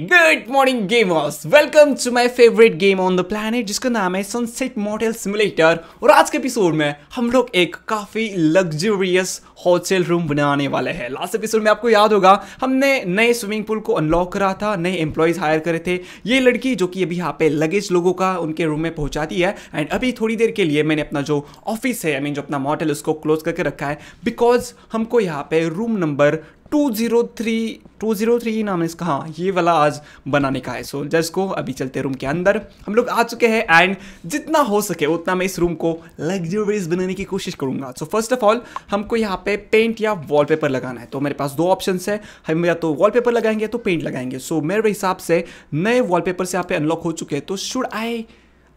Good morning gamers welcome to my favourite game on the planet जिसका नाम है sunset model simulator और आज के एपिसोड में हम लोग एक काफ़ी लग्जूरियस होटल रूम बनाने वाले हैं लास्ट एपिसोड में आपको याद होगा हमने नए स्विमिंग पूल को अनलॉक करा था नए एम्प्लॉयज़ हायर करे थे ये लड़की जो कि अभी यहाँ पे लगेज लोगों का उनके रूम में पहुँचाती है एंड अभी थोड़ी देर के लिए मैंने अपना जो ऑफिस है आई I मीन mean, जो अपना मॉडल उसको क्लोज करके रखा है बिकॉज हमको यहाँ पे room number two zero three two zero three ही नाम है इसका हाँ ये वाला आज बनाने का है सो so, को अभी चलते रूम के अंदर हम लोग आ चुके हैं एंड जितना हो सके उतना मैं इस रूम को लग्जरीज बनाने की कोशिश करूंगा सो फर्स्ट ऑफ ऑल हमको यहाँ पे पेंट या वॉलपेपर लगाना है तो मेरे पास दो ऑप्शन है हम या तो वॉलपेपर लगाएंगे तो पेंट लगाएंगे सो so, मेरे हिसाब से नए वॉलपेपर से यहाँ पे अनलॉक हो चुके हैं तो शुड आई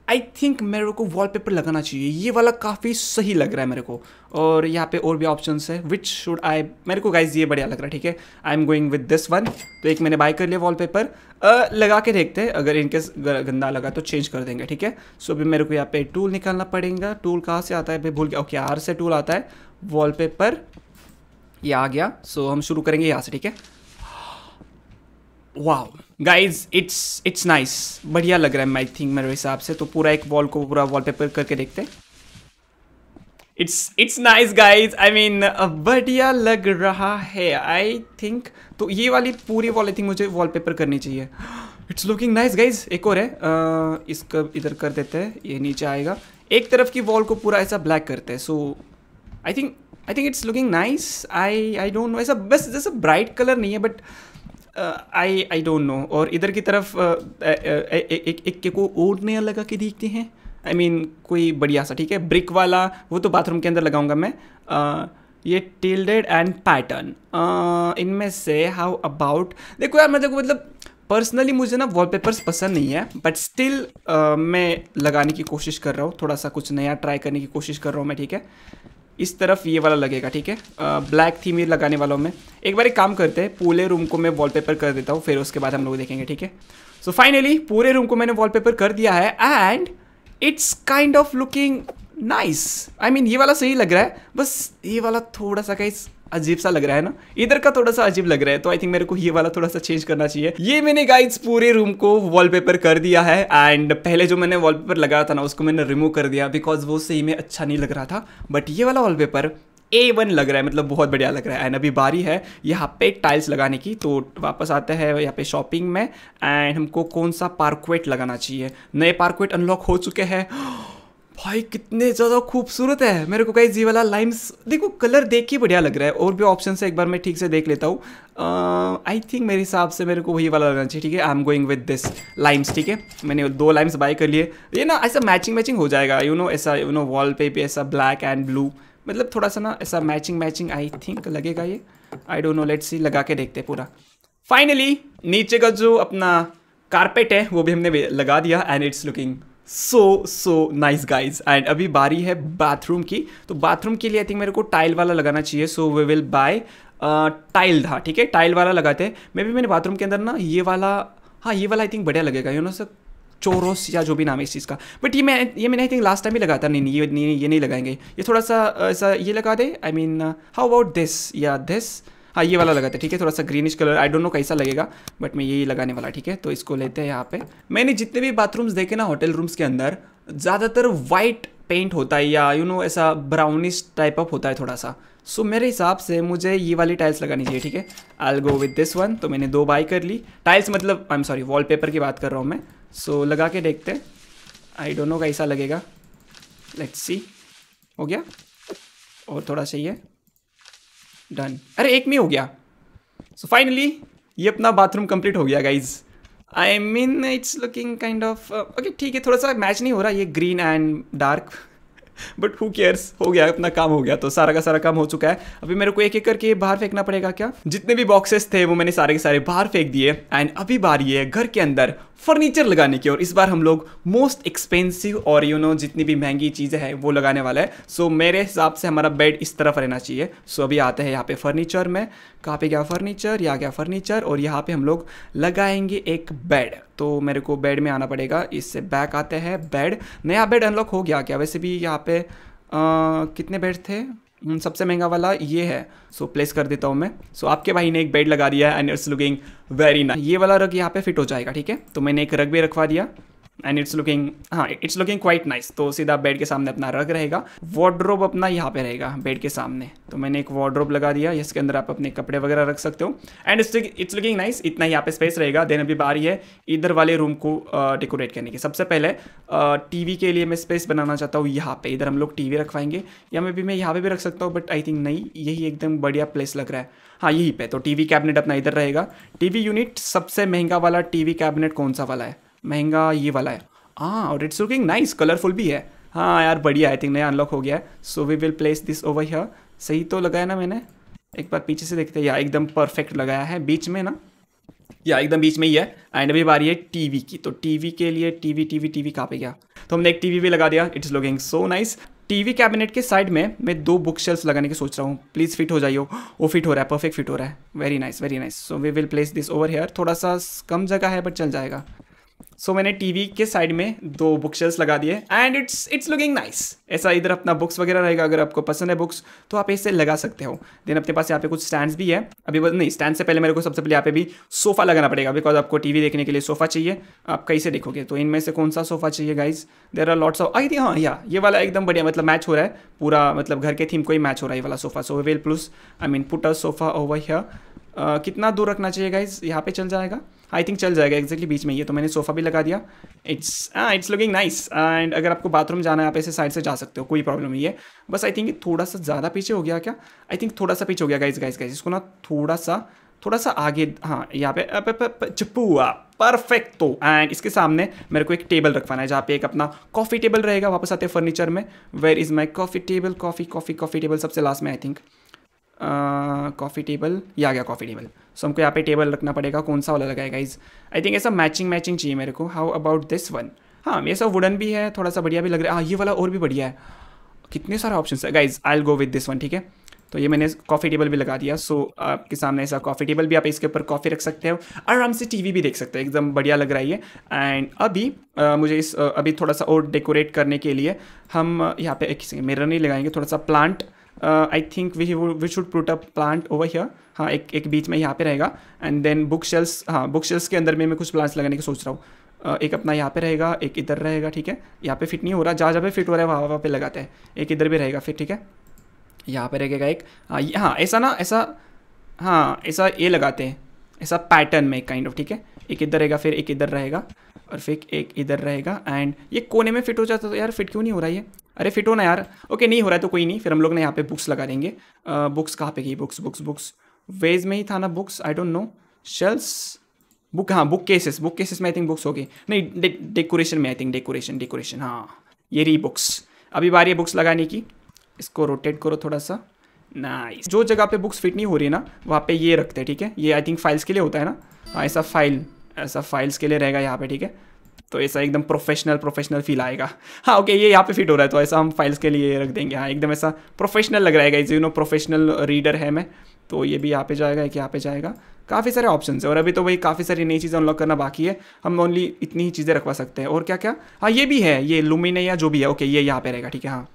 आई थिंक मेरे को वॉलपेपर लगाना चाहिए ये वाला काफ़ी सही लग रहा है मेरे को और यहाँ पे और भी ऑप्शंस है विच शुड आई मेरे को गाइज ये बढ़िया लग रहा है ठीक है I am going with this one तो एक मैंने बाय कर लिया वॉलपेपर पेपर लगा के देखते हैं अगर इनके गंदा लगा तो चेंज कर देंगे ठीक है सो अभी मेरे को यहाँ पे टूल निकालना पड़ेगा टूल कहाँ से आता है भाई भूल गया ओके आर से टूल आता है पेपर ये आ गया सो so, हम शुरू करेंगे यहाँ से ठीक है wow guys it's it's nice बढ़िया लग रहा है आई थिंक मेरे हिसाब से तो पूरा एक वॉल को पूरा वॉलपेपर करके देखते हैं it's it's nice guys I mean बढ़िया लग रहा है आई थिंक तो ये वाली पूरी वॉल आई थिंक मुझे वॉलपेपर करनी चाहिए इट्स लुकिंग नाइस गाइज एक और है uh, इसका इधर कर देते हैं ये नीचे आएगा एक तरफ की वॉल को पूरा ऐसा ब्लैक करते हैं so I think I think it's looking nice I I don't know ऐसा बस जैसा ब्राइट कलर नहीं है but I I don't know और इधर की तरफ uh, uh, uh, एक एक को ओड नया लगा के देखते हैं आई मीन कोई बढ़िया सा ठीक है ब्रिक वाला वो तो बाथरूम के अंदर लगाऊंगा मैं ये टेल्डेड एंड पैटर्न इनमें से हाउ अबाउट देखो यार मतलब मतलब पर्सनली मुझे ना वॉलपेपर्स पसंद नहीं है बट स्टिल uh, मैं लगाने की कोशिश कर रहा हूँ थोड़ा सा कुछ नया ट्राई करने की कोशिश कर रहा हूँ मैं ठीक है इस तरफ ये वाला लगेगा ठीक है ब्लैक थीम ये लगाने वालों में एक बार एक काम करते हैं पूरे रूम को मैं वॉलपेपर कर देता हूँ फिर उसके बाद हम लोग देखेंगे ठीक है सो फाइनली पूरे रूम को मैंने वॉलपेपर कर दिया है and it's kind of looking nice I mean ये वाला सही लग रहा है बस ये वाला थोड़ा सा कहीं अजीब सा लग रहा है ना इधर का थोड़ा सा अजीब लग रहा है तो आई थिंक मेरे को ये वाला थोड़ा सा चेंज करना चाहिए ये मैंने गाइड्स पूरे रूम को वॉलपेपर कर दिया है एंड पहले जो मैंने वॉलपेपर लगाया था ना उसको मैंने रिमूव कर दिया बिकॉज वो सही में अच्छा नहीं लग रहा था बट ये वाला वॉलपेपर ए वन लग रहा है मतलब बहुत बढ़िया लग रहा है एंड अभी बारी है यहाँ पे टाइल्स लगाने की तो वापस आते हैं यहाँ पे शॉपिंग में एंड हमको कौन सा पार्कवेट लगाना चाहिए नए पार्कवेट अनलॉक हो चुके हैं भाई कितने ज़्यादा खूबसूरत है मेरे को कहीं जी वाला लाइम्स देखो कलर देख के बढ़िया लग रहा है और भी ऑप्शन है एक बार मैं ठीक से देख लेता हूँ आई थिंक मेरे हिसाब से मेरे को वही वाला लगना चाहिए ठीक है I am going with this limes ठीक है मैंने दो लाइम्स बाय कर लिए ये ना ऐसा मैचिंग मैचिंग हो जाएगा यू नो ऐसा यू नो वॉल पे भी ऐसा ब्लैक एंड ब्लू मतलब थोड़ा सा ना ऐसा मैचिंग मैचिंग आई थिंक लगेगा ये I don't know let's see लगा के देखते पूरा फाइनली नीचे का जो अपना कारपेट है वो भी हमने लगा दिया and it's looking so so nice guys and अभी बारी है बाथरूम की तो बाथरूम के लिए आई थिंक मेरे को टाइल वाला लगाना चाहिए so we will buy tile था ठीक है टाइल वाला लगाते हैं मे भी मैंने बाथरूम के अंदर ना ये वाला हाँ ये वाला आई थिंक बढ़िया लगेगा यू नो सर चोरोस या जो भी नाम है इस चीज़ का बट ये मैं ये मैंने आई थिंक लास्ट टाइम भी लगा था नहीं नहीं ये नहीं ये नहीं लगाएंगे ये थोड़ा सा ऐसा ये लगा दे I mean how about this या दिस हाँ ये वाला लगाते हैं ठीक है थोड़ा सा greenish colour I don't know कैसा लगेगा बट मैं यही लगाने वाला ठीक है तो इसको लेते हैं यहाँ पे मैंने जितने भी बाथरूम्स देखे ना होटल रूम्स के अंदर ज़्यादातर वाइट पेंट होता है या यू नो ऐसा ब्राउनिश टाइप ऑफ होता है थोड़ा सा सो so, मेरे हिसाब से मुझे ये वाली टाइल्स लगानी चाहिए ठीक है I go with this one तो मैंने दो बाई कर ली टाइल्स मतलब आई एम सॉरी वॉलपेपर की बात कर रहा हूँ मैं सो so, लगा के देखते हैं आई डोंट नो कैसा लगेगा लेट्स सी हो गया और थोड़ा ये डन अरे एक में हो गया सो so फाइनली ये अपना बाथरूम कंप्लीट हो गया guys I mean it's looking kind of okay ठीक है थोड़ा सा मैच नहीं हो रहा ये green and dark but who cares हो गया अपना काम हो गया तो सारा का सारा काम हो चुका है अभी मेरे को एक एक करके बाहर फेंकना पड़ेगा क्या जितने भी बॉक्सेस थे वो मैंने सारे के सारे बाहर फेंक दिए एंड अभी बारी है घर के अंदर फर्नीचर लगाने की और इस बार हम लोग मोस्ट एक्सपेंसिव और यू नो जितनी भी महंगी चीज़ें हैं वो लगाने वाला है सो मेरे हिसाब से हमारा बेड इस तरफ रहना चाहिए सो अभी आते हैं यहाँ पे फर्नीचर में कहाँ पे गया फर्नीचर या गया फर्नीचर और यहाँ पे हम लोग लगाएंगे एक बेड तो मेरे को बेड में आना पड़ेगा इससे बैक आते हैं बेड नया बेड अनलॉक हो गया क्या वैसे भी यहाँ पे आ, कितने बेड थे सबसे महंगा वाला ये है सो so, प्लेस कर देता हूँ मैं सो so, आपके भाई ने एक बेड लगा दिया है and it's looking very nice ये वाला रग यहाँ पे फिट हो जाएगा ठीक है तो मैंने एक रग भी रखवा दिया एंड इट्स लुकिंग हाँ इट्स लुकिंग क्वाइट नाइस तो सीधा बेड के सामने अपना रग रहेगा वार्ड्रोब अपना यहाँ पे रहेगा बेड के सामने तो मैंने एक वार्ड्रोब लगा दिया इसके अंदर आप अपने कपड़े वगैरह रख सकते हो एंड इट्स लुकिंग नाइस इतना यहाँ पे स्पेस रहेगा देन अभी बारी है इधर वाले रूम को डेकोरेट करने की सबसे पहले टीवी के लिए मैं स्पेस बनाना चाहता हूँ यहाँ पर इधर हम लोग टी रखवाएंगे या मे भी मैं यहाँ पे भी रख सकता हूँ बट आई थिंक नहीं यही एकदम बढ़िया प्लेस लग रहा है हाँ यही पे तो टी कैबिनेट अपना इधर रहेगा टी यूनिट सबसे महंगा वाला टी कैबिनेट कौन सा वाला है महंगा ये वाला है हाँ और इट्स लुकिंग नाइस कलरफुल भी है हाँ यार बढ़िया आई थिंक नया अनलॉक हो गया है so we will place this over here सही तो लगाया ना मैंने एक बार पीछे से देखते हैं या एकदम परफेक्ट लगाया है बीच में ना या एकदम बीच में ही है एंड अभी बारी है टीवी की तो टीवी के लिए टीवी टीवी टीवी कहाँ पे गया तो हमने एक टीवी भी लगा दिया it's looking so nice TV cabinet के साइड में मैं दो बुक शेल्फ लगाने की सोच रहा हूँ प्लीज़ फिट हो जाइए वो फिट हो रहा है परफेक्ट फिट हो रहा है very nice very nice so we will place this over here थोड़ा सा कम जगह है बट चल जाएगा सो so, मैंने टीवी के साइड में दो बुक शेल्स लगा दिए and it's it's looking nice ऐसा इधर अपना बुक्स वगैरह रहेगा अगर आपको पसंद है बुक्स तो आप इसे लगा सकते हो देन अपने पास यहाँ पे कुछ स्टैंड भी है अभी बस नहीं स्टैंड से पहले मेरे को सबसे पहले यहाँ पे भी सोफा लगाना पड़ेगा बिकॉज आपको टीवी देखने के लिए सोफा चाहिए आप कैसे देखोगे तो इनमें से कौन सा सोफा चाहिए guys there are lots of आई थी हाँ या ये वाला एकदम बढ़िया मतलब मैच हो रहा है पूरा मतलब घर के थीम को ही मैच हो रहा है ये वाला sofa so we'll place I mean a sofa over here कितना दूर रखना चाहिए गाइज यहाँ पे चल जाएगा आई थिंक चल जाएगा एक्जैक्टली बीच में ये तो मैंने सोफ़ा भी लगा दिया it's it's looking nice and अगर आपको बाथरूम जाना है आप ऐसे साइड से जा सकते हो कोई प्रॉब्लम नहीं है बस आई थिंक थोड़ा सा ज़्यादा पीछे हो गया क्या आई थिंक थोड़ा सा पीछे हो गया गाइज गाइज गाइज इसको ना थोड़ा सा थोड़ा सा आगे हाँ यहाँ पे चप्पू हुआ परफेक्ट तो एंड इसके सामने मेरे को एक टेबल रखवाना है जहाँ पे एक अपना कॉफ़ी टेबल रहेगा वापस आते हैं फर्नीचर में where is my coffee table coffee coffee coffee table सबसे लास्ट में आई थिंक कॉफ़ी टेबल या आ गया कॉफ़ी टेबल सो हमको यहाँ पे टेबल रखना पड़ेगा कौन सा वाला लगाएगा इज आई थिंक ऐसा मैचिंग मैचिंग चाहिए मेरे को हाउ अबाउट दिस वन हाँ ये सब वुडन भी है थोड़ा सा बढ़िया भी लग रहा है हाँ ये वाला और भी बढ़िया है कितने सारे ऑप्शन है guys I go with this one ठीक है तो ये मैंने कॉफ़ी टेबल भी लगा दिया सो आपके सामने ऐसा कॉफ़ी टेबल भी आप इसके ऊपर कॉफ़ी रख सकते हो आराम से टीवी भी देख सकते हो एकदम बढ़िया लग रहा है एंड अभी आ, मुझे इस आ, अभी थोड़ा सा और डेकोरेट करने के लिए हम यहाँ पे एक मिरर नहीं लगाएंगे थोड़ा सा plant I think we we should put a plant over here हाँ एक एक बीच में यहाँ पे रहेगा एंड देन बुक शेल्स हाँ बुक शेल्स के अंदर में मैं कुछ प्लांट्स लगाने की सोच रहा हूँ uh, एक अपना यहाँ पे रहेगा एक इधर रहेगा ठीक है यहाँ पे फिट नहीं हो रहा जहाँ जहाँ पे फिट हो रहा है वहाँ वहाँ पे लगाते हैं एक इधर भी रहेगा फिर ठीक है यहाँ पे रहेगा एक हाँ, हाँ ऐसा ना ऐसा हाँ ऐसा ये लगाते हैं ऐसा पैटर्न में काइंड ऑफ ठीक है एक इधर रहेगा फिर एक इधर रहेगा और फिर एक इधर रहेगा एंड ये कोने में फिट हो जाता तो यार फिट क्यों नहीं हो रहा है अरे फिट हो ना यार ओके नहीं हो रहा है तो कोई नहीं फिर हम लोग ने यहाँ पे बुक्स लगा देंगे बुक्स कहाँ पे गई बुक्स बुक्स बुक्स वेज में ही था ना books I don't know shelves book हाँ बुक केसेस बुक केसेस में आई थिंक बुक्स गई नहीं डेकोरेशन में आई थिंक डेकोरेशन डेकोरेशन हाँ ये री बुक्स अभी बारी है बुक्स लगाने की इसको रोटेट करो थोड़ा सा नाइस जो जगह पे बुक्स फिट नहीं हो रही है ना वहाँ पे ये रखते हैं ठीक है ये आई थिंक फाइल्स के लिए होता है ना हाँ, ऐसा फाइल ऐसा फाइल्स के लिए रहेगा यहाँ पे ठीक है तो ऐसा एकदम प्रोफेशनल प्रोफेशनल फील आएगा हाँ ओके ये यहाँ पे फिट हो रहा है तो ऐसा हम फाइल्स के लिए रख देंगे हाँ एकदम ऐसा प्रोफेशनल लग रहा है guys you know professional reader है मैं तो ये भी यहाँ पे जाएगा एक यहाँ पे जाएगा काफ़ी सारे ऑप्शन है और अभी तो वही काफ़ी सारी नई चीज़ें अनलॉक करना बाकी है हम ओनली इतनी ही चीज़ें रखवा सकते हैं और क्या क्या हाँ ये भी है ये लुमिन है या जो भी है ओके ये यहाँ पे रहेगा ठीक है हाँ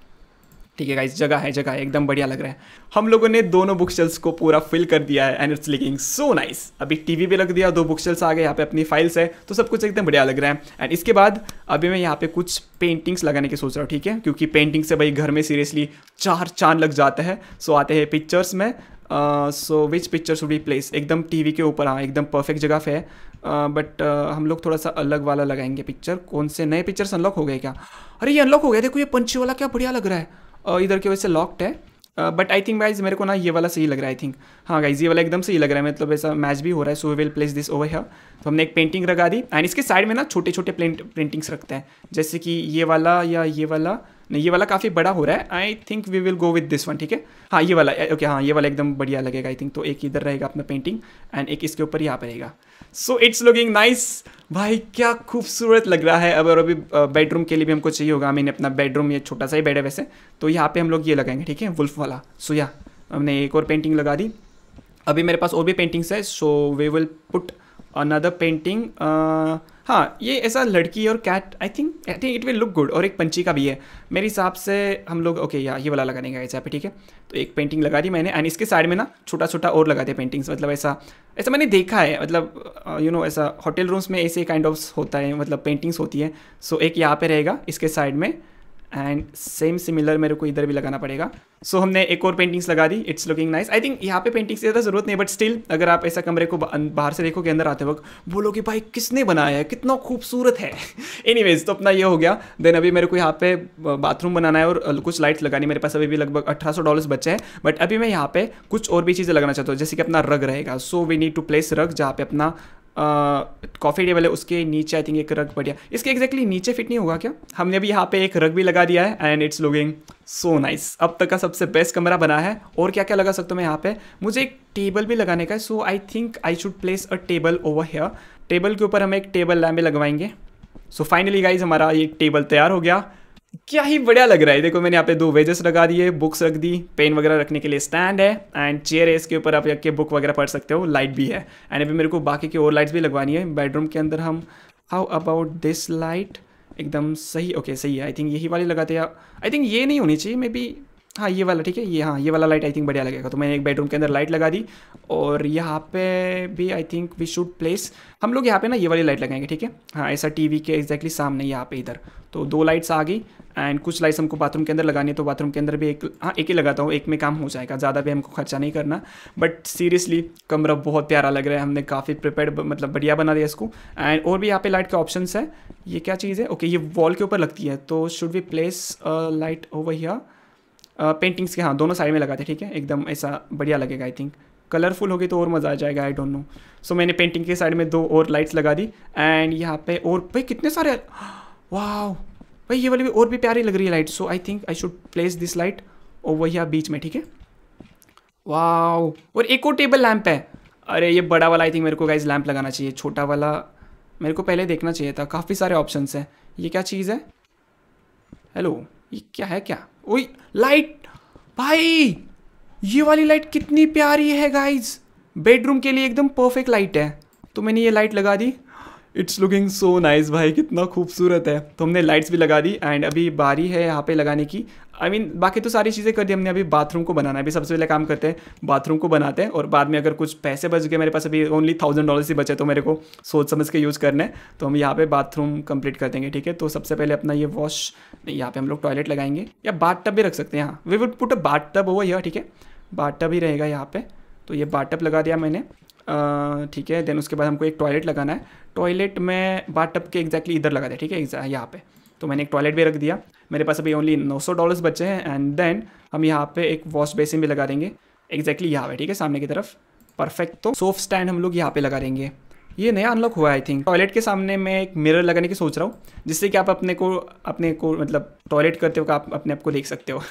ठीक है गाइज जगह है जगह है एकदम बढ़िया लग रहा है हम लोगों ने दोनों बुक शेल्स को पूरा फिल कर दिया है and it's looking so nice अभी टीवी पे लग दिया दो बुक शेल्स आ गए यहाँ पे अपनी फाइल्स है तो सब कुछ एकदम बढ़िया लग रहा है एंड इसके बाद अभी मैं यहाँ पे कुछ पेंटिंग्स लगाने की सोच रहा हूँ ठीक है क्योंकि पेंटिंग से भाई घर में सीरियसली चार चांद लग जाता है सो आते हैं पिक्चर्स में so which picture should be place एकदम वी के ऊपर हाँ एकदम परफेक्ट जगह पे है बट uh, uh, हम लोग थोड़ा सा अलग वाला लगाएंगे पिक्चर कौन से नए पिक्चर्स अनलॉक हो गए क्या अरे ये अनलॉक हो गया देखो ये पंछी वाला क्या बढ़िया लग रहा है इधर की वजह से लॉक्ड है बट आई थिंक गाइज मेरे को ना ये वाला सही लग रहा है आई थिंक हाँ गाइज ये वाला एकदम सही लग रहा है मतलब ऐसा मैच भी हो रहा है so will place this over here तो हमने एक पेंटिंग लगा दी एंड इसके साइड में ना छोटे छोटे प्रिंटिंग्स रखते हैं जैसे कि ये वाला या ये वाला नहीं ये वाला काफ़ी बड़ा हो रहा है I think we will go with this one ठीक है हाँ ये वाला ओके हाँ ये वाला एकदम बढ़िया लगेगा आई थिंक तो एक इधर रहेगा अपना पेंटिंग एंड एक इसके ऊपर यहाँ पर रहेगा सो इट्स लुकिंग नाइस भाई क्या खूबसूरत लग रहा है अब और अभी बेडरूम के लिए भी हमको चाहिए होगा मैंने अपना बेडरूम ये छोटा सा ही बेड है वैसे तो यहाँ पे हम लोग ये लगाएंगे ठीक है वुल्फ वाला सो या हमने एक और पेंटिंग लगा दी अभी मेरे पास और भी पेंटिंग्स है so we will put another painting uh, हाँ ये ऐसा लड़की और cat I think I think it will look good और एक पंची का भी है मेरे हिसाब से हम लोग ओके यार ये वाला लगाने का ऐसा पे ठीक है तो एक पेंटिंग लगा दी मैंने एंड इसके साइड में ना छोटा छोटा और लगा दिया पेंटिंग्स मतलब ऐसा ऐसा मैंने देखा है मतलब यू uh, नो ऐसा होटल रूम्स में ऐसे काइंड kind ऑफ of होता है मतलब पेंटिंग्स होती है सो so, एक यहाँ पे रहेगा इसके साइड में एंड सेम सिमिलर मेरे को इधर भी लगाना पड़ेगा सो so, हमने एक और पेंटिंग्स लगा दी it's looking nice I think यहाँ पे पेंटिंग्स ज़्यादा ज़रूरत नहीं बट स्टिल अगर आप ऐसा कमरे को बाहर से देखोगे अंदर आते वक्त बोलो कि भाई किसने बनाया है कितना खूबसूरत है वेज तो अपना ये हो गया देन अभी मेरे को यहाँ पे बाथरूम बनाना है और कुछ लाइट्स लगानी मेरे पास अभी भी लगभग अट्ठारह सौ डॉलर्स बच्चे हैं बट अभी मैं यहाँ पे कुछ और भी चीज़ें लगाना चाहता हूँ जैसे कि अपना रग रहेगा so we need to place rug जहाँ पे अपना कॉफ़ी टेबल है उसके नीचे आई थिंक एक रग बढ़िया इसके एग्जैक्टली exactly नीचे फिट नहीं होगा क्या हमने अभी यहाँ पे एक रग भी लगा दिया है and it's looking so nice अब तक का सबसे बेस्ट कमरा बना है और क्या क्या लगा सकता हूँ मैं यहाँ पे मुझे एक टेबल भी लगाने का है so I think I should place a table over here table के ऊपर हम एक टेबल लैम्प लगवाएंगे सो फाइनली गाइज हमारा ये टेबल तैयार हो गया क्या ही बढ़िया लग रहा है देखो मैंने यहाँ पे दो वेजेस लगा दिए बुक्स रख दी पेन वगैरह रखने के लिए स्टैंड है एंड चेयर है इसके ऊपर आप रख के बुक वगैरह पढ़ सकते हो लाइट भी है एंड अभी मेरे को बाकी की और लाइट्स भी लगवानी है बेडरूम के अंदर हम हाउ अबाउट दिस लाइट एकदम सही ओके okay, सही है आई थिंक यही वाली लगाते हैं आई थिंक ये नहीं होनी चाहिए मे बी हाँ ये वाला ठीक है ये हाँ ये वाला लाइट आई थिंक बढ़िया लगेगा तो मैंने एक बेडरूम के अंदर लाइट लगा दी और यहाँ पे भी I think we should place हम लोग यहाँ पे ना ये वाली लाइट लगाएंगे ठीक है हाँ ऐसा टीवी के एग्जैक्टली exactly सामने यहाँ पे इधर तो दो लाइट्स आ गई एंड कुछ लाइट्स हमको बाथरूम के अंदर लगानी है तो बाथरूम के अंदर भी एक हाँ एक ही लगाता हूँ एक में काम हो जाएगा ज़्यादा भी हमको खर्चा नहीं करना बट सीरियसली कमरा बहुत प्यारा लग रहा है हमने काफ़ी प्रिपेयर मतलब बढ़िया बना दिया इसको एंड और भी यहाँ पे लाइट के ऑप्शन है ये क्या चीज़ है ओके ये वॉल के ऊपर लगती है तो should we place light over here paintings के हाँ दोनों साइड में लगाते ठीक है एकदम ऐसा बढ़िया लगेगा आई थिंक कलरफुल होगी तो और मज़ा आ जाएगा आई डोंट नो सो मैंने पेंटिंग के साइड में दो और लाइट्स लगा दी एंड यहाँ पे और भाई कितने सारे वाह भाई ये वाली भी और भी प्यारी लग रही है light so I think I should place this light और वही आप बीच में ठीक है वाह और एक और टेबल लैंप है अरे ये बड़ा वाला आई थिंक मेरे को गाइज लैंप लगाना चाहिए छोटा वाला मेरे को पहले देखना चाहिए था काफ़ी सारे ऑप्शन हैं ये क्या चीज़ है हेलो ये क्या है क्या ओई लाइट भाई ये वाली लाइट कितनी प्यारी है गाइज बेडरूम के लिए एकदम परफेक्ट लाइट है तो मैंने ये लाइट लगा दी इट्स लुकिंग सो नाइस भाई कितना खूबसूरत है तो हमने लाइट्स भी लगा दी एंड अभी बारी है यहाँ पे लगाने की आई I मीन mean, बाकी तो सारी चीज़ें कर दी हमने अभी बाथरूम को बनाना है अभी सबसे पहले काम करते हैं बाथरूम को बनाते हैं और बाद में अगर कुछ पैसे बच गए मेरे पास अभी ओनली थाउजेंड डॉलर्स ही बचे तो मेरे को सोच समझ के यूज़ करना है तो हम यहाँ पे बाथरूम कंप्लीट कर देंगे ठीक है तो सबसे पहले अपना ये वॉश यहाँ पे हम लोग टॉयलेट लगाएंगे या बाट टब भी रख सकते हैं यहाँ वी वुड पुट अ बाट टब हुआ ठीक है बाट टब ही रहेगा यहाँ पे तो ये बाट लगा दिया मैंने ठीक है देन उसके बाद हमको एक टॉयलेट लगाना है टॉयलेट मैं बाट टप के एग्जैक्टली इधर लगा दिया ठीक है यहाँ पे तो मैंने एक टॉयलेट भी रख दिया मेरे पास अभी ओनली नौ सौ डॉलर्स बचे हैं एंड देन हम यहाँ पे एक वॉश बेसिन भी लगा देंगे एग्जैक्टली यहाँ पे ठीक है सामने की तरफ परफेक्ट तो सोफ स्टैंड हम लोग यहाँ पे लगा देंगे ये नया अनलॉक हुआ आई थिंक टॉयलेट के सामने मैं एक मिरर लगाने की सोच रहा हूँ जिससे कि आप अपने को अपने को मतलब टॉयलेट करते हो आप अपने आप को देख सकते हो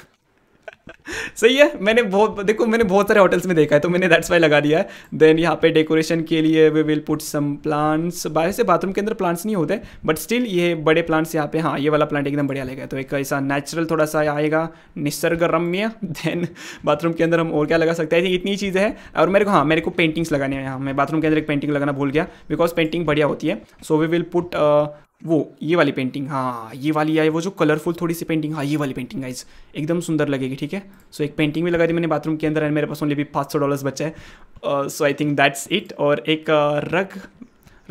सही है मैंने बहुत देखो मैंने बहुत सारे होटल्स में देखा है तो मैंने दैट्स वाई लगा दिया है देन यहाँ पे डेकोरेशन के लिए we will put some plants बाहर से बाथरूम के अंदर प्लांट्स नहीं होते बट स्टिल ये बड़े प्लांट्स यहाँ पे हाँ ये वाला प्लांट एकदम बढ़िया लगेगा तो एक ऐसा नेचुरल थोड़ा सा आएगा निसर्ग रम्य देन बाथरूम के अंदर हम और क्या लगा सकते हैं इतनी चीज़ें हैं और मेरे को हाँ मेरे को पेंटिंग्स लगाने हैं यहाँ मैं बाथरूम के अंदर एक पेंटिंग लगाना भूल गया बिकॉज पेंटिंग बढ़िया होती है सो वी विल पुट वो ये वाली पेंटिंग हाँ ये वाली आई वो जो कलरफुल थोड़ी सी पेंटिंग हाँ ये वाली पेंटिंग आई एकदम सुंदर लगेगी ठीक है सो so, एक पेंटिंग भी लगा दी मैंने बाथरूम के अंदर एंड मेरे पास ओनली भी पाँच सौ डॉलर्स बचा है so I think that's it और एक uh, रग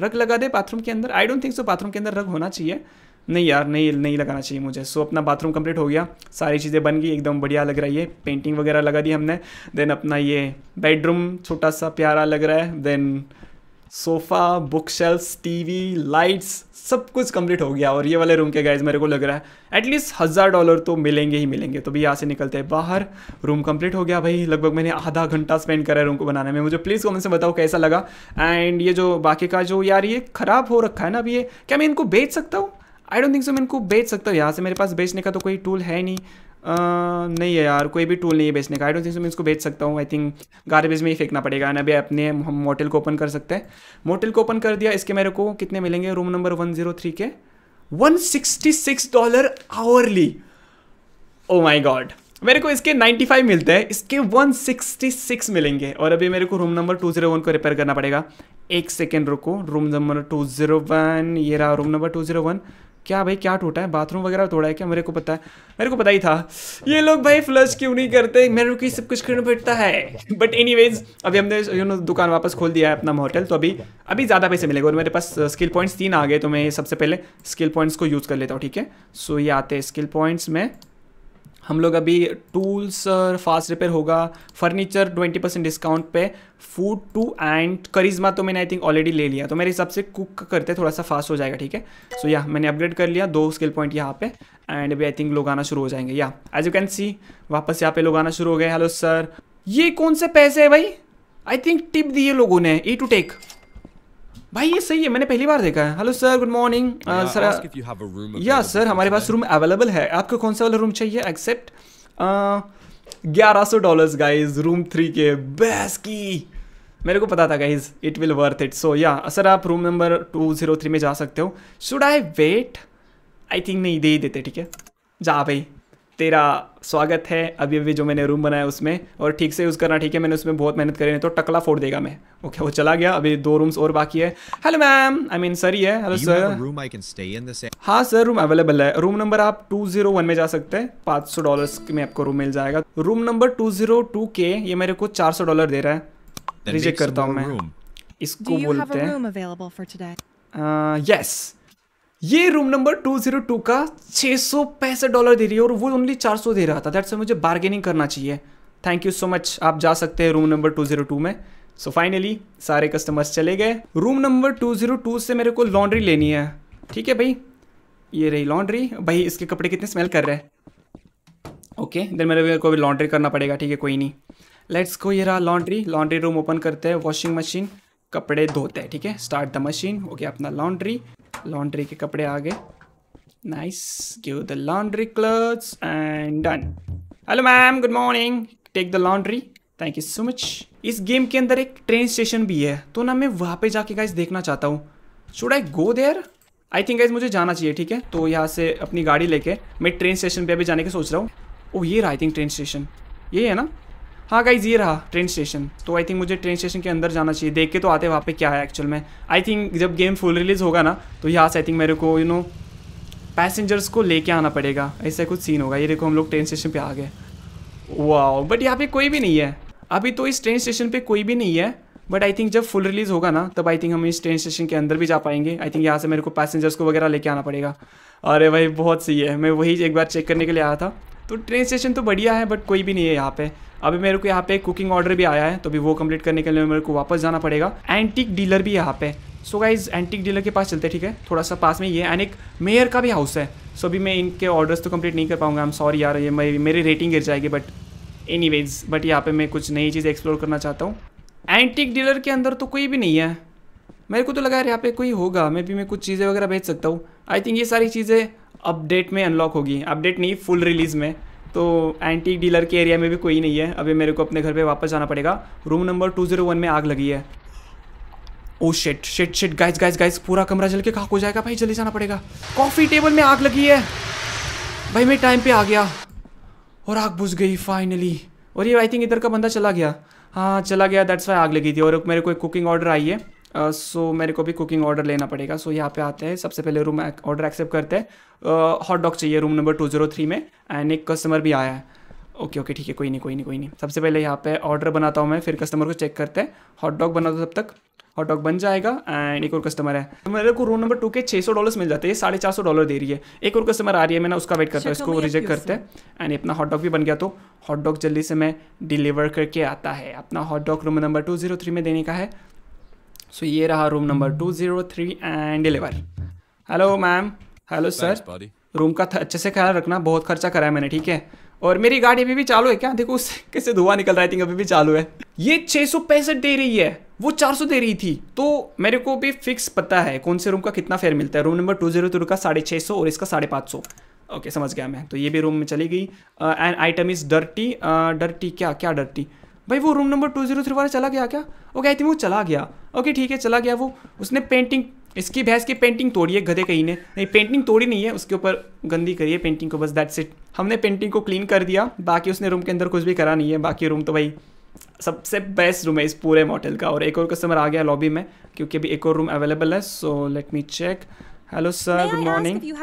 रग लगा दे बाथरूम के अंदर I don't think so bathroom के अंदर रग होना चाहिए नहीं यार नहीं नहीं लगाना चाहिए मुझे सो so, अपना बाथरूम कंप्लीट हो गया सारी चीज़ें बन गई एकदम बढ़िया लग रही है पेंटिंग वगैरह लगा दी हमने देन अपना ये बेडरूम छोटा सा प्यारा लग रहा है then sofa book shelf TV lights सब कुछ कंप्लीट हो गया और ये वाले रूम के गाइज मेरे को लग रहा है एटलीस्ट हज़ार डॉलर तो मिलेंगे ही मिलेंगे तो भी यहाँ से निकलते हैं बाहर रूम कंप्लीट हो गया भाई लगभग मैंने आधा घंटा स्पेंड करा है रूम को बनाने में मुझे प्लीज़ कमेंट से बताओ कैसा लगा एंड ये जो बाकी का जो यार ये ख़राब हो रखा है ना अभी ये क्या मैं इनको बेच सकता हूँ आई डोंट थिंक सो मैं इनको बेच सकता हूँ यहाँ से मेरे पास बेचने का तो कोई टूल है नहीं नहीं है यार कोई भी टूल नहीं है बेचने का आई डोंट थिंक मैं इसको बेच सकता हूँ आई थिंक गारबेज में ही फेंकना पड़ेगा ना अभी अपने हम मोटल को ओपन कर सकते हैं मोटल को ओपन कर दिया इसके मेरे को कितने मिलेंगे room number one zero three के one sixty six dollar hourly oh my God मेरे को इसके 95 मिलते हैं इसके 166 मिलेंगे और अभी मेरे को रूम नंबर 201 को रिपेयर करना पड़ेगा एक सेकेंड रुको रूम नंबर 201 ये रहा रूम नंबर 201 क्या भाई क्या टूटा है बाथरूम वगैरह तोड़ा है क्या मेरे को पता है मेरे को पता ही था ये लोग भाई फ्लश क्यों नहीं करते मेरे को सब कुछ करना पड़ता है बट एनी अभी हमने यू नो दुकान वापस खोल दिया है अपना होटल तो अभी अभी ज़्यादा पैसे मिलेगा और मेरे पास स्किल uh, पॉइंट्स तीन आ गए तो मैं सबसे पहले स्किल पॉइंट्स को यूज़ कर लेता हूँ ठीक है सो ये आते हैं स्किल पॉइंट्स में हम लोग अभी टूल्स फास्ट रिपेयर होगा फर्नीचर 20 परसेंट डिस्काउंट पे फूड टू एंड करिज्मा तो मैंने आई थिंक ऑलरेडी ले लिया तो मेरे हिसाब से कुक करते थोड़ा सा फास्ट हो जाएगा ठीक है सो या मैंने अपग्रेड कर लिया दो स्किल पॉइंट यहाँ पे एंड अभी आई थिंक लोग आना शुरू हो जाएंगे या एज यू कैन सी वापस यहाँ पे लोग आना शुरू हो गए हेलो सर ये कौन से पैसे है भाई आई थिंक टिप दिए लोगों ने ई टू टेक भाई ये सही है मैंने पहली बार देखा है hello sir good morning sir या सर हमारे पास रूम अवेलेबल है आपको कौन सा वाला रूम चाहिए एक्सेप्ट uh, ग्यारह सौ डॉलर गाइज रूम थ्री के बेस्ट की मेरे को पता था guys it will worth it so या सर आप room number two zero three में जा सकते हो should I wait I think नहीं दे ही देते ठीक है जा भाई तेरा स्वागत है अभी अभी जो मैंने रूम बनाया उसमें और ठीक से यूज़ करना ठीक है मैंने उसमें बहुत मेहनत करी है तो टकला फोड़ देगा मैं ओके okay, वो चला गया अभी दो रूम्स और बाकी है hello ma'am I mean sir ये हेलो सर हाँ सर रूम अवेलेबल है रूम नंबर आप 201 में जा सकते हैं पाँच सौ डॉलर में आपको रूम मिल जाएगा रूम नंबर टू के ये मेरे को 400 डॉलर दे रहा है रिजेक्ट करता हूँ मैं इसको बोलते हैं यस ये रूम नंबर 202 का छः सौ पैंसठ डॉलर दे रही है और वो ओनली 400 दे रहा था दैट्स मुझे बार्गेनिंग करना चाहिए थैंक यू सो मच आप जा सकते हैं रूम नंबर 202 में सो so फाइनली सारे कस्टमर्स चले गए रूम नंबर 202 से मेरे को लॉन्ड्री लेनी है ठीक है भाई ये रही लॉन्ड्री भाई इसके कपड़े कितने स्मेल कर रहे हैं ओके देन मेरे को भी लॉन्ड्री करना पड़ेगा ठीक है कोई नहीं लेट्स को ये रहा लॉन्ड्री लॉन्ड्री रूम ओपन करते हैं वॉशिंग मशीन कपड़े धोते हैं ठीक है स्टार्ट द मशीन ओके अपना लॉन्ड्री लॉन्ड्री के कपड़े आ गए nice give the laundry clothes and done hello ma'am good morning take the laundry thank you so much इस गेम के अंदर एक ट्रेन स्टेशन भी है तो ना मैं वहाँ पे जाके गाइस देखना चाहता हूँ should I go there I think guys मुझे जाना चाहिए ठीक है तो यहाँ से अपनी गाड़ी लेके मैं ट्रेन स्टेशन पे अभी जाने के सोच रहा हूँ ओ oh, ये आई थिंक ट्रेन स्टेशन ये है ना हाँ गाइज ये रहा ट्रेन स्टेशन तो आई थिंक मुझे ट्रेन स्टेशन के अंदर जाना चाहिए देख के तो आते वहाँ पे क्या है एक्चुअल में आई थिंक जब गेम फुल रिलीज़ होगा ना तो यहाँ से आई थिंक मेरे को यू नो पैसेंजर्स को लेके आना पड़ेगा ऐसा कुछ सीन होगा ये देखो हम लोग ट्रेन स्टेशन पे आ गए वाह बट यहाँ पे कोई भी नहीं है अभी तो इस ट्रेन स्टेशन पे कोई भी नहीं है बट आई थिंक जब फुल रिलीज़ होगा ना तब आई थिंक हम इस ट्रेन स्टेशन के अंदर भी जा पाएंगे आई थिंक यहाँ से मेरे को पैसेंजर्स को वगैरह लेके आना पड़ेगा अरे भाई बहुत सही है मैं वही एक बार चेक करने के लिए आया था तो ट्रेन स्टेशन तो बढ़िया है बट कोई भी नहीं है यहाँ पे अभी मेरे को यहाँ पे कुकिंग ऑर्डर भी आया है तो अभी वो कंप्लीट करने के लिए मेरे को वापस जाना पड़ेगा एंटिक डीलर भी यहाँ पे सो गाइज एंटिक डीलर के पास चलते ठीक है थोड़ा सा पास में ये एंड एक मेयर का भी हाउस है सो अभी मैं इनके ऑर्डर्स तो कंप्लीट नहीं कर पाऊंगा आई एम सॉरी यार ये मेरी रेटिंग गिर जाएगी बट एनी बट यहाँ पे मैं कुछ नई चीज़ एक्सप्लोर करना चाहता हूँ एंटिक डीलर के अंदर तो कोई भी नहीं है मेरे को तो लगा यार यहाँ पे कोई होगा मे भी मैं कुछ चीज़ें वगैरह बेच सकता हूँ आई थिंक ये सारी चीज़ें अपडेट में अनलॉक होगी अपडेट नहीं फुल रिलीज़ में तो एंटी डीलर के एरिया में भी कोई नहीं है अभी मेरे को अपने घर पे वापस जाना पड़ेगा रूम नंबर 201 में आग लगी है oh shit shit shit guys guys guys पूरा कमरा जल के खाक हो जाएगा भाई जल्दी जाना पड़ेगा कॉफ़ी टेबल में आग लगी है भाई मैं टाइम पे आ गया और आग बुझ गई फाइनली और ये आई थिंक इधर का बंदा चला गया हाँ चला गया दैट्स वाई आग लगी थी और मेरे को एक कुकिंग ऑर्डर आई है सो uh, so, मेरे को भी कुकिंग ऑर्डर लेना पड़ेगा सो so, यहाँ पे आते हैं सबसे पहले रूम ऑर्डर एक्सेप्ट करते हैं हॉट uh, डॉग चाहिए room number two zero three में एंड एक कस्टमर भी आया है ओके ओके ठीक है कोई नहीं कोई नहीं कोई नहीं सबसे पहले यहाँ पे ऑर्डर बनाता हूँ मैं फिर कस्टमर को चेक करते हैं हॉट डॉग बनाता हूँ तब तक हॉट डॉग बन जाएगा एंड एक और कस्टमर है तो मेरे को रूम नंबर टू के छः सौ डॉलर्स मिल जाते हैं ये साढ़े चार सौ डॉलर दे रही है एक और कस्टमर आ रही है मैंने उसका वेट करता हूँ इसको रिजेक्ट करते हैं एंड अपना हॉट डॉग भी बन गया तो हॉट डॉग जल्दी से मैं डिलीवर करके आता है अपना hot dog room number two zero three में देने का है सो ये रहा room number two zero three and deliver hello ma'am hello sir room का अच्छे से ख्याल रखना बहुत खर्चा करा है मैंने ठीक है और मेरी गाड़ी अभी भी चालू है क्या देखो उससे कैसे धुआं निकल रहा है थिंक अभी भी चालू है ये छः दे रही है वो चार सौ दे रही थी तो मेरे को भी फिक्स पता है कौन से रूम का कितना फेयर मिलता है room number two zero two का साढ़े छः सौ और इसका साढ़े पाँच सौ ओके समझ गया मैं तो ये भी रूम में चली गई and item is dirty dirty क्या क्या डर्टी भाई वो room number two zero three वाला चला गया क्या वो कहती थी वो चला गया ओके ठीक है चला गया वो उसने पेंटिंग इसकी भैंस की पेंटिंग तोड़ी है गधे कहीं ने नहीं पेंटिंग तोड़ी नहीं है उसके ऊपर गंदी करी है पेंटिंग को बस दैट्स इट हमने पेंटिंग को क्लीन कर दिया बाकी उसने रूम के अंदर कुछ भी करा नहीं है बाकी रूम तो भाई सबसे बेस्ट रूम है इस पूरे मॉडल का और एक और कस्टमर आ गया लॉबी में क्योंकि अभी एक और रूम अवेलेबल है so let me check hello sir good morning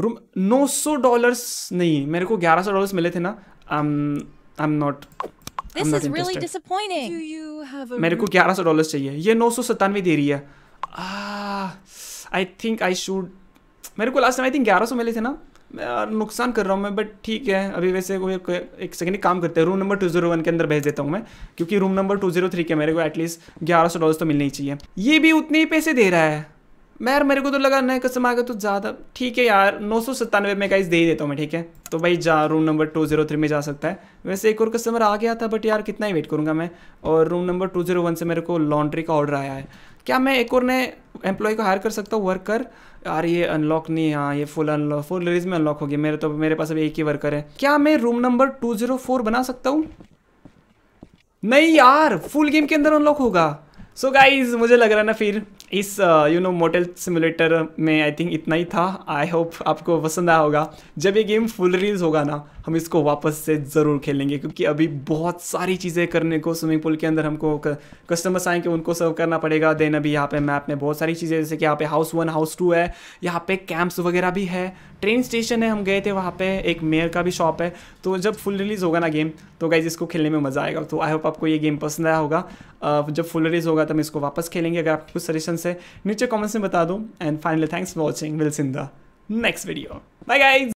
room नौ सौ डॉलर्स नहीं मेरे को ग्यारह सौ डॉलर्स मिले थे ना um, I'm not. This is really disappointing. Do you have a? मेरे को 1100 डॉलर चाहिए. ये 997 दे रही है. Ah, I think I should. मेरे को लास्ट टाइम आई थिंक 1100 मिले थे ना. यार नुकसान कर रहा हूँ मैं बट ठीक है अभी वैसे एक सेकंड काम करते हैं room number two zero one के अंदर भेज देता हूँ मैं क्योंकि room number two zero three के मेरे को एटलीस्ट ग्यारह सौ डॉलर तो मिलने ही चाहिए ये भी उतने ही पैसे दे रहा है मैं यार मेरे को तो लगा नए कस्टम आ गया तो ज़्यादा ठीक है यार नौ सौ सत्तानवे में गाइस दे ही देता हूँ मैं ठीक है तो भाई जा room number two zero three में जा सकता है वैसे एक और कस्टमर आ गया था बट यार कितना ही वेट करूँगा मैं और room number two zero one से मेरे को लॉन्ड्री का ऑर्डर आया है क्या मैं एक और नए एम्प्लॉय को हायर कर सकता हूँ वर्कर यार ये अनलॉक नहीं हाँ ये फुल अनलॉक फुल रिलीज में अनलॉक होगी मेरे तो मेरे पास अभी एक ही वर्कर है क्या मैं room number two zero four बना सकता हूँ नहीं यार फुल गेम के अंदर अनलॉक होगा सो so गाइज मुझे लग रहा है ना फिर इस यू नो मोटल सिमुलेटर में आई थिंक इतना ही था आई होप आपको पसंद आया होगा जब ये गेम फुल रिलीज होगा ना हम इसको वापस से ज़रूर खेलेंगे क्योंकि अभी बहुत सारी चीज़ें करने को स्विमिंग पूल के अंदर हमको कस्टमर्स आएंगे उनको सर्व करना पड़ेगा देन अभी यहाँ पे मैप में बहुत सारी चीज़ें जैसे कि यहाँ पे हाउस वन हाउस टू है यहाँ पे कैंप्स वगैरह भी है ट्रेन स्टेशन है हम गए थे वहाँ पे एक मेयर का भी शॉप है तो जब फुल रिलीज़ होगा ना गेम तो गाइज इसको खेलने में मज़ा आएगा तो आई होप आपको ये गेम पसंद आया होगा uh, जब फुल रिलीज़ होगा तो हम इसको वापस खेलेंगे अगर आपको कुछ सजेशन क्वेश्चन है नीचे कॉमेंट्स में बता दो and finally thanks for watching we'll see in the next video bye guys